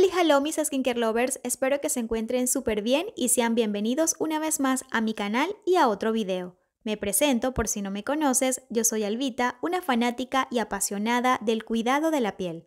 y hello mis skincare lovers, espero que se encuentren súper bien y sean bienvenidos una vez más a mi canal y a otro video. Me presento por si no me conoces, yo soy Alvita, una fanática y apasionada del cuidado de la piel.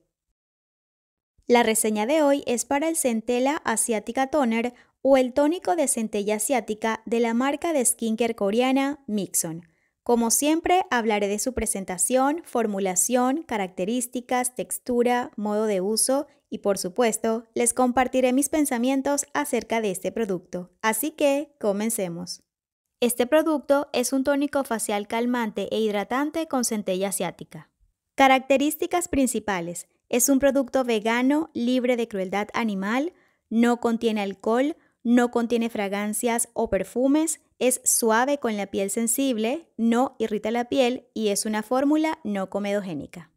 La reseña de hoy es para el Centella Asiática Toner o el tónico de centella asiática de la marca de skincare coreana Mixon. Como siempre, hablaré de su presentación, formulación, características, textura, modo de uso y por supuesto, les compartiré mis pensamientos acerca de este producto. Así que, comencemos. Este producto es un tónico facial calmante e hidratante con centella asiática. Características principales. Es un producto vegano, libre de crueldad animal, no contiene alcohol, no contiene fragancias o perfumes, es suave con la piel sensible, no irrita la piel y es una fórmula no comedogénica.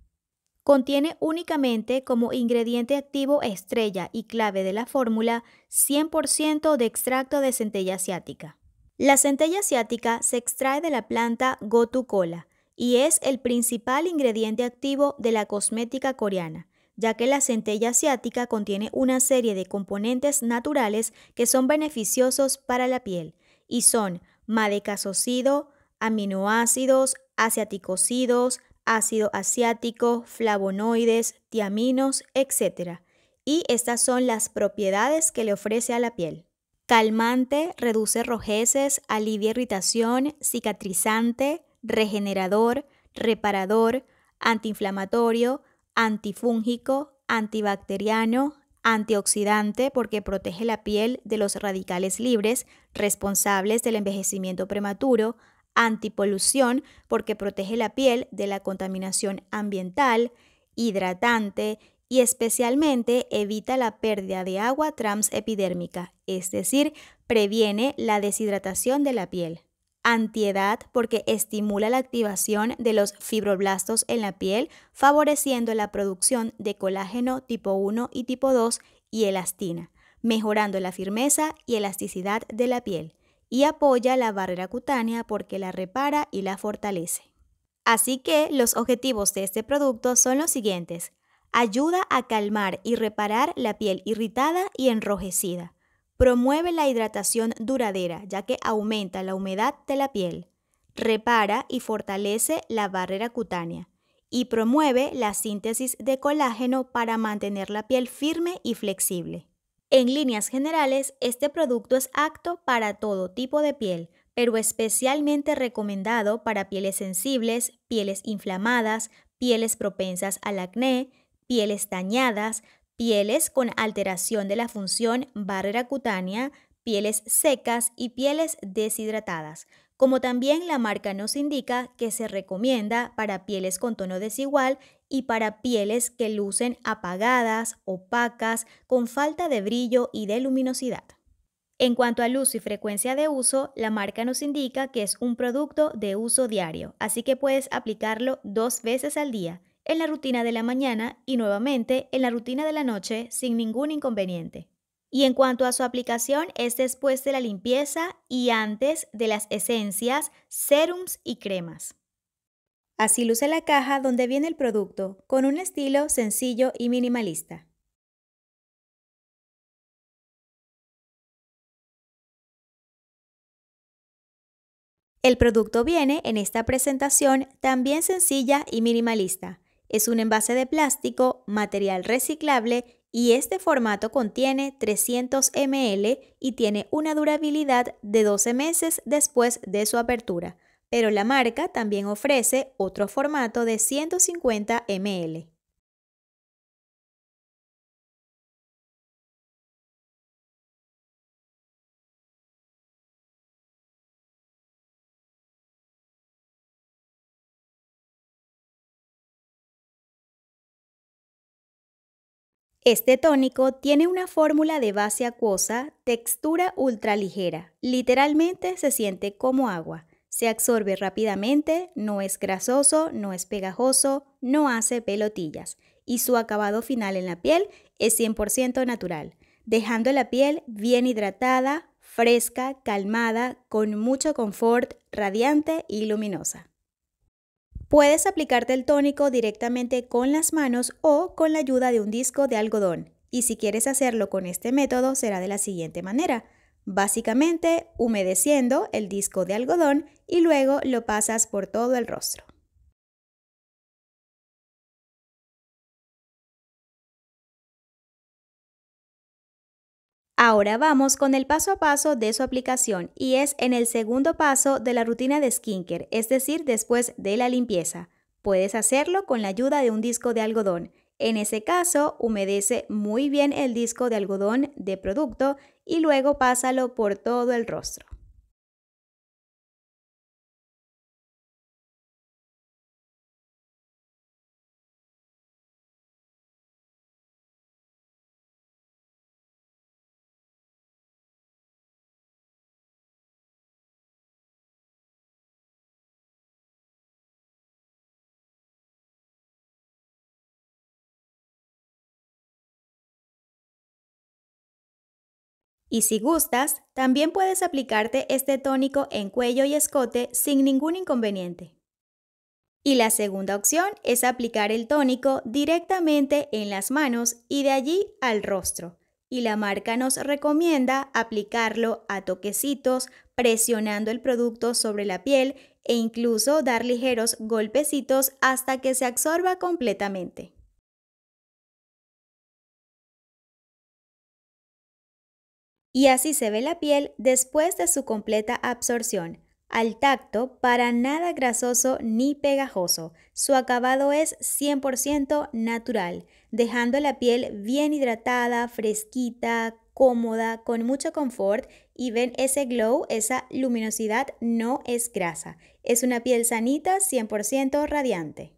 Contiene únicamente como ingrediente activo estrella y clave de la fórmula 100% de extracto de centella asiática. La centella asiática se extrae de la planta gotu cola y es el principal ingrediente activo de la cosmética coreana ya que la centella asiática contiene una serie de componentes naturales que son beneficiosos para la piel y son madecasocido, aminoácidos, asiaticocidos, ácido asiático, flavonoides, tiaminos, etc. Y estas son las propiedades que le ofrece a la piel. Calmante, reduce rojeces, alivia irritación, cicatrizante, regenerador, reparador, antiinflamatorio, antifúngico, antibacteriano, antioxidante porque protege la piel de los radicales libres responsables del envejecimiento prematuro, antipolución porque protege la piel de la contaminación ambiental, hidratante y especialmente evita la pérdida de agua transepidérmica, es decir, previene la deshidratación de la piel antiedad porque estimula la activación de los fibroblastos en la piel, favoreciendo la producción de colágeno tipo 1 y tipo 2 y elastina, mejorando la firmeza y elasticidad de la piel, y apoya la barrera cutánea porque la repara y la fortalece. Así que los objetivos de este producto son los siguientes. Ayuda a calmar y reparar la piel irritada y enrojecida Promueve la hidratación duradera, ya que aumenta la humedad de la piel. Repara y fortalece la barrera cutánea. Y promueve la síntesis de colágeno para mantener la piel firme y flexible. En líneas generales, este producto es apto para todo tipo de piel, pero especialmente recomendado para pieles sensibles, pieles inflamadas, pieles propensas al acné, pieles dañadas, pieles con alteración de la función barrera cutánea, pieles secas y pieles deshidratadas, como también la marca nos indica que se recomienda para pieles con tono desigual y para pieles que lucen apagadas, opacas, con falta de brillo y de luminosidad. En cuanto a luz y frecuencia de uso, la marca nos indica que es un producto de uso diario, así que puedes aplicarlo dos veces al día, en la rutina de la mañana y nuevamente en la rutina de la noche sin ningún inconveniente. Y en cuanto a su aplicación, es después de la limpieza y antes de las esencias, serums y cremas. Así luce la caja donde viene el producto, con un estilo sencillo y minimalista. El producto viene en esta presentación también sencilla y minimalista, es un envase de plástico, material reciclable y este formato contiene 300 ml y tiene una durabilidad de 12 meses después de su apertura, pero la marca también ofrece otro formato de 150 ml. Este tónico tiene una fórmula de base acuosa, textura ultraligera. Literalmente se siente como agua. Se absorbe rápidamente, no es grasoso, no es pegajoso, no hace pelotillas y su acabado final en la piel es 100% natural, dejando la piel bien hidratada, fresca, calmada, con mucho confort, radiante y luminosa. Puedes aplicarte el tónico directamente con las manos o con la ayuda de un disco de algodón. Y si quieres hacerlo con este método será de la siguiente manera. Básicamente humedeciendo el disco de algodón y luego lo pasas por todo el rostro. Ahora vamos con el paso a paso de su aplicación y es en el segundo paso de la rutina de skincare, es decir, después de la limpieza. Puedes hacerlo con la ayuda de un disco de algodón. En ese caso, humedece muy bien el disco de algodón de producto y luego pásalo por todo el rostro. Y si gustas, también puedes aplicarte este tónico en cuello y escote sin ningún inconveniente. Y la segunda opción es aplicar el tónico directamente en las manos y de allí al rostro. Y la marca nos recomienda aplicarlo a toquecitos, presionando el producto sobre la piel e incluso dar ligeros golpecitos hasta que se absorba completamente. y así se ve la piel después de su completa absorción. Al tacto, para nada grasoso ni pegajoso, su acabado es 100% natural, dejando la piel bien hidratada, fresquita, cómoda, con mucho confort y ven ese glow, esa luminosidad no es grasa. Es una piel sanita 100% radiante.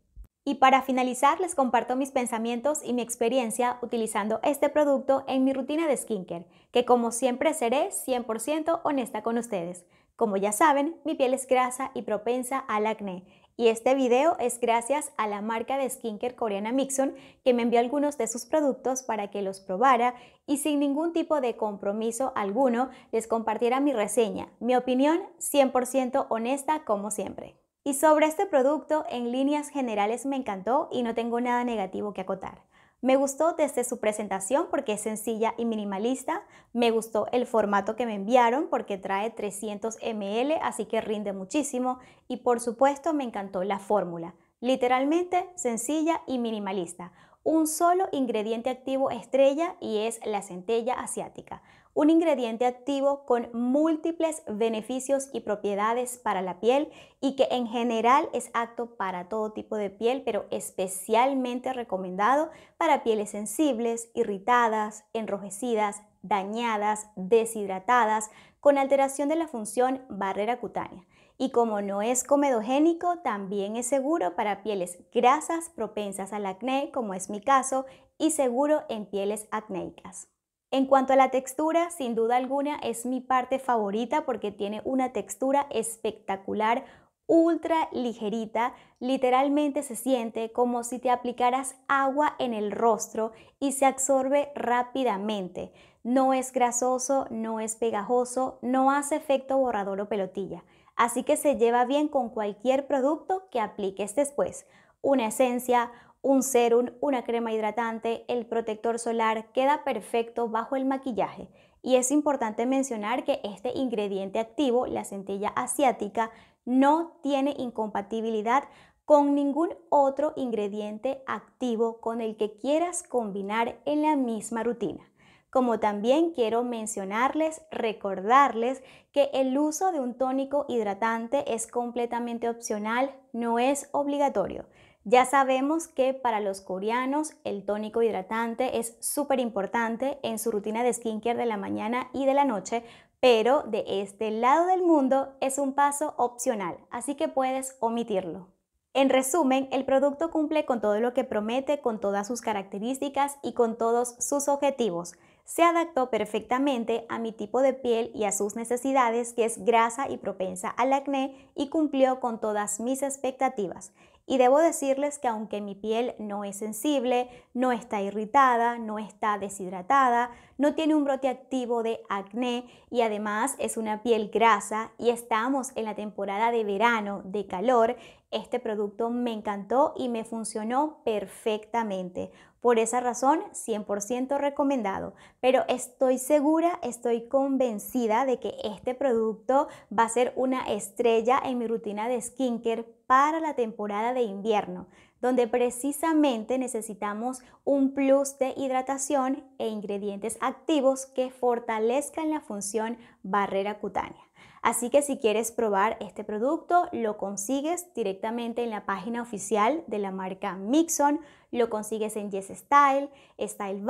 Y para finalizar, les comparto mis pensamientos y mi experiencia utilizando este producto en mi rutina de skincare, que como siempre seré 100% honesta con ustedes. Como ya saben, mi piel es grasa y propensa al acné. Y este video es gracias a la marca de skincare coreana Mixon que me envió algunos de sus productos para que los probara y sin ningún tipo de compromiso alguno les compartiera mi reseña, mi opinión 100% honesta como siempre. Y sobre este producto, en líneas generales me encantó y no tengo nada negativo que acotar. Me gustó desde su presentación porque es sencilla y minimalista. Me gustó el formato que me enviaron porque trae 300 ml, así que rinde muchísimo. Y por supuesto me encantó la fórmula. Literalmente sencilla y minimalista un solo ingrediente activo estrella y es la centella asiática, un ingrediente activo con múltiples beneficios y propiedades para la piel y que en general es apto para todo tipo de piel, pero especialmente recomendado para pieles sensibles, irritadas, enrojecidas, dañadas, deshidratadas, con alteración de la función barrera cutánea. Y como no es comedogénico, también es seguro para pieles grasas propensas al acné, como es mi caso, y seguro en pieles acnéicas. En cuanto a la textura, sin duda alguna es mi parte favorita porque tiene una textura espectacular, ultra ligerita, literalmente se siente como si te aplicaras agua en el rostro y se absorbe rápidamente. No es grasoso, no es pegajoso, no hace efecto borrador o pelotilla, así que se lleva bien con cualquier producto que apliques después. Una esencia, un serum, una crema hidratante, el protector solar queda perfecto bajo el maquillaje. Y es importante mencionar que este ingrediente activo, la centella asiática, no tiene incompatibilidad con ningún otro ingrediente activo con el que quieras combinar en la misma rutina como también quiero mencionarles, recordarles que el uso de un tónico hidratante es completamente opcional, no es obligatorio. Ya sabemos que para los coreanos el tónico hidratante es súper importante en su rutina de skincare de la mañana y de la noche, pero de este lado del mundo es un paso opcional, así que puedes omitirlo. En resumen, el producto cumple con todo lo que promete, con todas sus características y con todos sus objetivos. Se adaptó perfectamente a mi tipo de piel y a sus necesidades, que es grasa y propensa al acné, y cumplió con todas mis expectativas. Y debo decirles que aunque mi piel no es sensible, no está irritada, no está deshidratada, no tiene un brote activo de acné y además es una piel grasa y estamos en la temporada de verano, de calor, este producto me encantó y me funcionó perfectamente. Por esa razón, 100% recomendado. Pero estoy segura, estoy convencida de que este producto va a ser una estrella en mi rutina de skincare para la temporada de invierno, donde precisamente necesitamos un plus de hidratación e ingredientes activos que fortalezcan la función barrera cutánea. Así que si quieres probar este producto, lo consigues directamente en la página oficial de la marca Mixon lo consigues en Yes Style, Style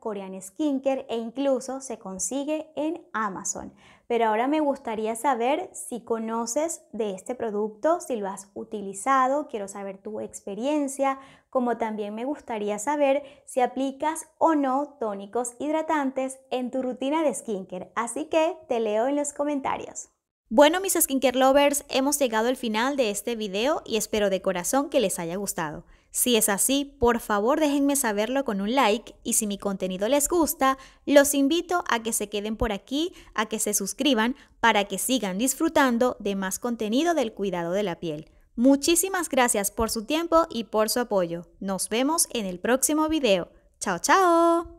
Korean Skincare e incluso se consigue en Amazon. Pero ahora me gustaría saber si conoces de este producto, si lo has utilizado, quiero saber tu experiencia, como también me gustaría saber si aplicas o no tónicos hidratantes en tu rutina de skincare. Así que te leo en los comentarios. Bueno, mis skincare lovers, hemos llegado al final de este video y espero de corazón que les haya gustado. Si es así, por favor déjenme saberlo con un like y si mi contenido les gusta, los invito a que se queden por aquí, a que se suscriban para que sigan disfrutando de más contenido del cuidado de la piel. Muchísimas gracias por su tiempo y por su apoyo. Nos vemos en el próximo video. ¡Chao, chao!